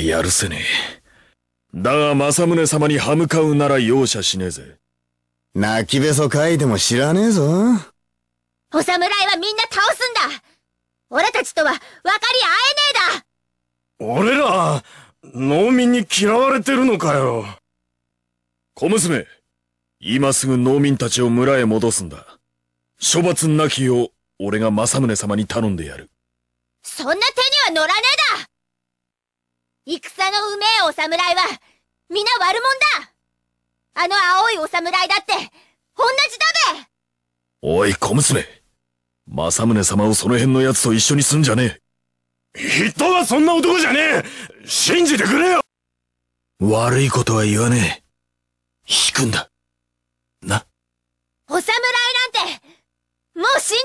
やるせねえ。だが、政宗様に歯向かうなら容赦しねえぜ。泣きべそ書いても知らねえぞ。お侍はみんな倒すんだ俺たちとは分かり合えねえだ俺ら、農民に嫌われてるのかよ。小娘、今すぐ農民たちを村へ戻すんだ。処罰なきよう、俺が政宗様に頼んでやる。そんな手には乗らねえだ戦のうめえお侍は、皆悪者だあの青いお侍だって、同じだべおい、小娘。政宗様をその辺の奴と一緒にすんじゃねえ。人はそんな男じゃねえ信じてくれよ悪いことは言わねえ。引くんだ。な。お侍なんて、もう信じられね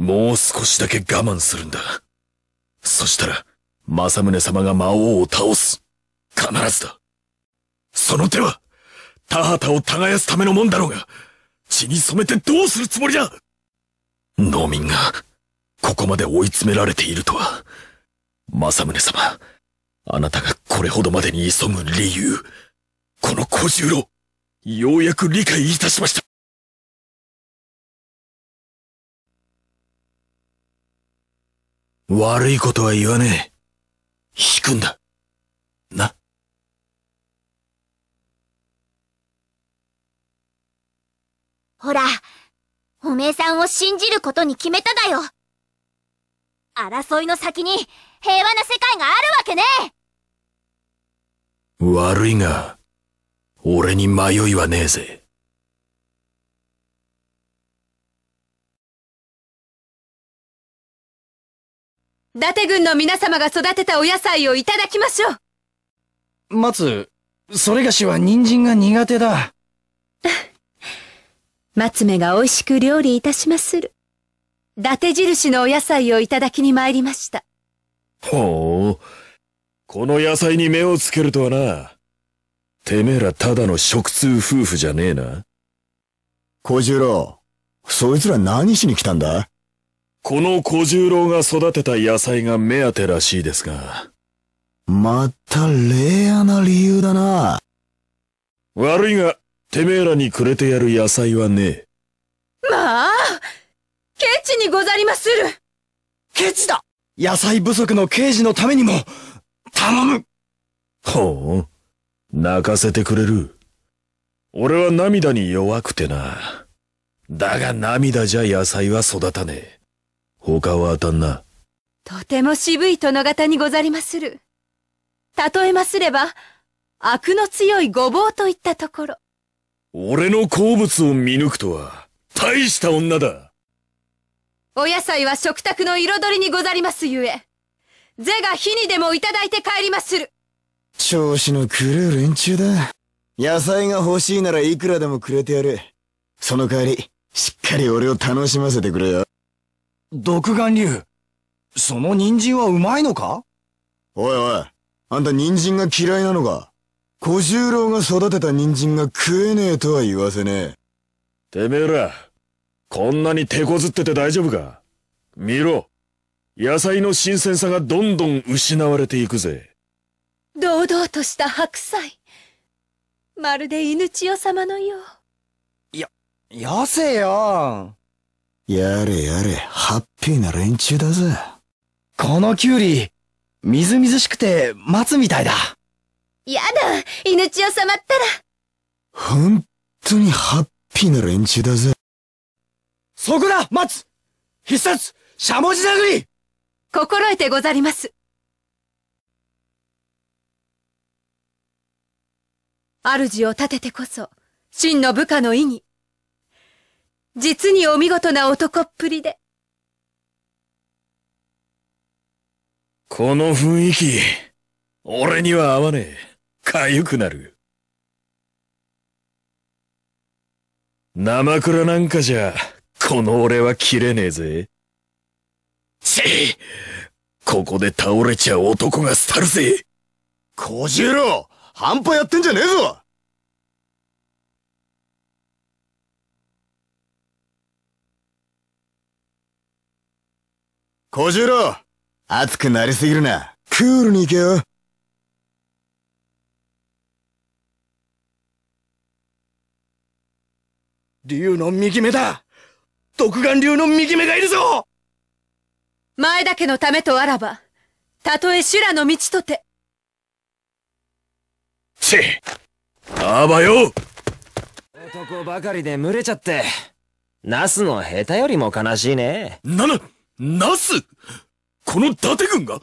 えだもう少しだけ我慢するんだ。そしたら、政宗様が魔王を倒す。必ずだ。その手は、田畑を耕すためのもんだろうが、血に染めてどうするつもりだ農民が、ここまで追い詰められているとは、政宗様、あなたがこれほどまでに急ぐ理由、この小十郎、ようやく理解いたしました。悪いことは言わねえ。引くんだ。な。ほら、おめえさんを信じることに決めただよ。争いの先に平和な世界があるわけね悪いが、俺に迷いはねえぜ。伊達軍の皆様が育てたお野菜をいただきましょう。松、それがしは人参が苦手だ。松目が美味しく料理いたしまする。伊達印のお野菜をいただきに参りました。ほう。この野菜に目をつけるとはな。てめえらただの食通夫婦じゃねえな。小十郎、そいつら何しに来たんだこの小十郎が育てた野菜が目当てらしいですが。またレアな理由だな。悪いが、てめえらにくれてやる野菜はねえ。まあケチにござりまするケチだ野菜不足の刑事のためにも、頼むほう、泣かせてくれる。俺は涙に弱くてな。だが涙じゃ野菜は育たねえ。他は当たんな。とても渋い殿方にござりまする。例えますれば、悪の強いごぼうといったところ。俺の好物を見抜くとは、大した女だ。お野菜は食卓の彩りにござりますゆえ、是が非にでもいただいて帰りまする。調子の狂う連中だ。野菜が欲しいならいくらでもくれてやる。その代わり、しっかり俺を楽しませてくれよ。独眼竜、その人参はうまいのかおいおい、あんた人参が嫌いなのか小十郎が育てた人参が食えねえとは言わせねえ。てめえら、こんなに手こずってて大丈夫か見ろ。野菜の新鮮さがどんどん失われていくぜ。堂々とした白菜。まるで犬千代様のよう。や、痩せよ。やれやれ、ハッピーな連中だぜ。このキュウリ、みずみずしくて松みたいだ。やだ、犬千代様ったら。本当にハッピーな連中だぜ。そこだ、松必殺、しゃもじ殴り心得てござります。主を立ててこそ、真の部下の意に、実にお見事な男っぷりで。この雰囲気、俺には合わねえ。かゆくなる。生倉なんかじゃ、この俺は切れねえぜ。ちここで倒れちゃう男が去るぜ小十郎半端やってんじゃねえぞ小十郎熱くなりすぎるな。クールに行けよ。竜の右目だ独眼竜の右目がいるぞ前田家のためとあらば、たとえ修羅の道とて。ちあばよ男ばかりで群れちゃって、ナスの下手よりも悲しいね。なぬナスこの伊達軍が